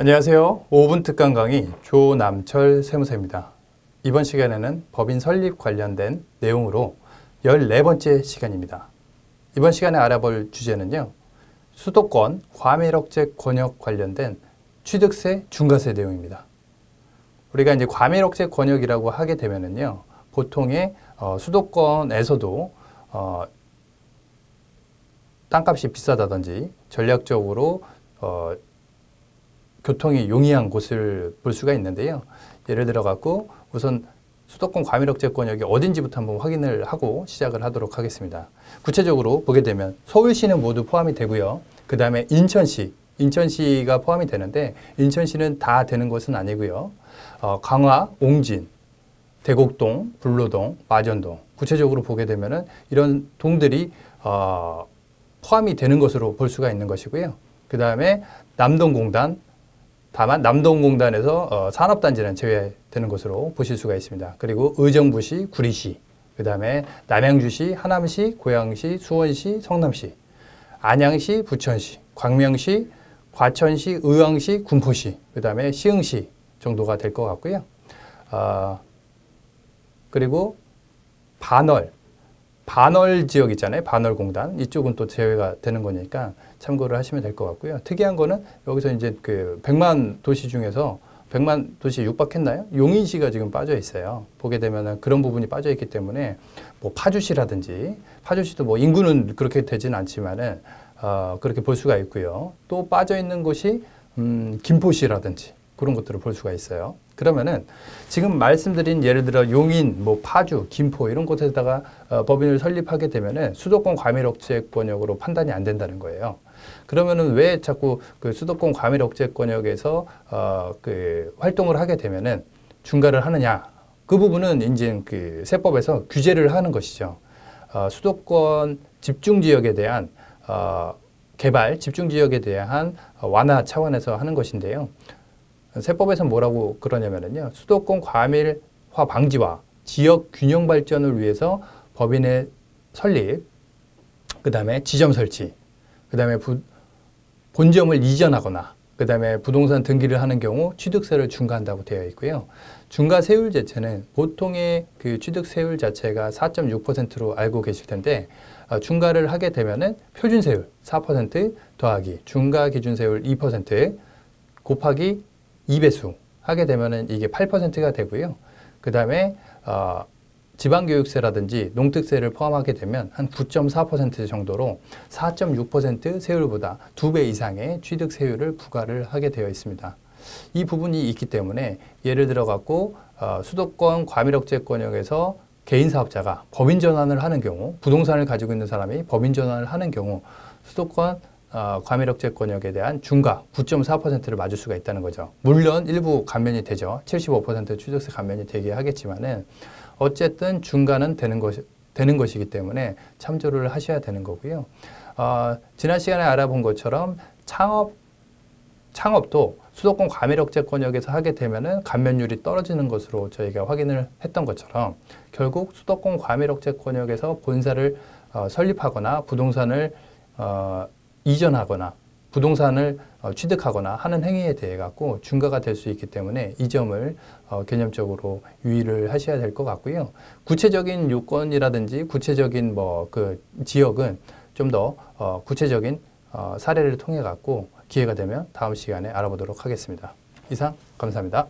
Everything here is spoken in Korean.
안녕하세요. 5분 특강 강의 조남철 세무사입니다. 이번 시간에는 법인 설립 관련된 내용으로 14번째 시간입니다. 이번 시간에 알아볼 주제는요. 수도권 과밀억제 권역 관련된 취득세 중과세 내용입니다. 우리가 이제 과밀억제 권역이라고 하게 되면은요. 보통의 어, 수도권에서도 어, 땅값이 비싸다든지 전략적으로 어, 교통이 용이한 곳을 볼 수가 있는데요. 예를 들어 갖고 우선 수도권 과밀억제권역이 어딘지부터 한번 확인을 하고 시작을 하도록 하겠습니다. 구체적으로 보게 되면 서울시는 모두 포함이 되고요. 그 다음에 인천시, 인천시가 포함이 되는데 인천시는 다 되는 것은 아니고요. 어, 강화, 옹진, 대곡동, 불로동, 마전동 구체적으로 보게 되면은 이런 동들이 어, 포함이 되는 것으로 볼 수가 있는 것이고요. 그 다음에 남동공단, 다만 남동공단에서 어, 산업단지는 제외되는 것으로 보실 수가 있습니다. 그리고 의정부시, 구리시, 그 다음에 남양주시, 하남시, 고양시, 수원시, 성남시, 안양시, 부천시, 광명시, 과천시, 의왕시, 군포시, 그 다음에 시흥시 정도가 될 것 같고요. 어, 그리고 반월, 반월 지역 있잖아요. 반월 공단. 이쪽은 또 제외가 되는 거니까 참고를 하시면 될 것 같고요. 특이한 거는 여기서 이제 그 100만 도시 중에서 100만 도시 육박했나요? 용인시가 지금 빠져 있어요. 보게 되면 그런 부분이 빠져 있기 때문에 뭐 파주시라든지 파주시도 뭐 인구는 그렇게 되진 않지만은 어, 그렇게 볼 수가 있고요. 또 빠져 있는 곳이 음, 김포시라든지 그런 것들을 볼 수가 있어요. 그러면은 지금 말씀드린 예를 들어 용인, 뭐 파주, 김포 이런 곳에다가 어, 법인을 설립하게 되면은 수도권 과밀억제 권역으로 판단이 안 된다는 거예요. 그러면은 왜 자꾸 그 수도권 과밀억제 권역에서 어, 그 활동을 하게 되면은 중가를 하느냐? 그 부분은 이제 그 세법에서 규제를 하는 것이죠. 어, 수도권 집중 지역에 대한 어, 개발 집중 지역에 대한 어, 완화 차원에서 하는 것인데요. 세법에서는 뭐라고 그러냐면요 수도권 과밀화 방지와 지역 균형 발전을 위해서 법인의 설립, 그 다음에 지점 설치, 그 다음에 본점을 이전하거나 그 다음에 부동산 등기를 하는 경우 취득세를 중과한다고 되어 있고요. 중과 세율 자체는 보통의 그 취득세율 자체가 4.6%로 알고 계실 텐데 어, 중과를 하게 되면은 표준세율 4% 더하기 중과 기준세율 2% 곱하기 2배수 하게 되면 이게 8%가 되고요. 그 다음에 어, 지방교육세라든지 농특세를 포함하게 되면 한 9.4% 정도로 4.6% 세율보다 2배 이상의 취득세율을 부과를 하게 되어 있습니다. 이 부분이 있기 때문에 예를 들어 갖고 어, 수도권 과밀억제 권역에서 개인 사업자가 법인 전환을 하는 경우 부동산을 가지고 있는 사람이 법인 전환을 하는 경우 수도권 어, 과밀억제 권역에 대한 중과 9.4%를 맞을 수가 있다는 거죠. 물론 일부 감면이 되죠. 75%취득세 감면이 되게 하겠지만은 어쨌든 중과는 되는 것 되는 것이기 때문에 참조를 하셔야 되는 거고요. 어, 지난 시간에 알아본 것처럼 창업 창업도 수도권 과밀억제 권역에서 하게 되면은 감면율이 떨어지는 것으로 저희가 확인을 했던 것처럼 결국 수도권 과밀억제 권역에서 본사를 어, 설립하거나 부동산을 어, 이전하거나 부동산을 어, 취득하거나 하는 행위에 대해 갖고 중과가 될 수 있기 때문에 이 점을 어, 개념적으로 유의를 하셔야 될 것 같고요. 구체적인 요건이라든지 구체적인 뭐 그 지역은 좀더 어, 구체적인 사례를 통해 갖고 기회가 되면 다음 시간에 알아보도록 하겠습니다. 이상 감사합니다.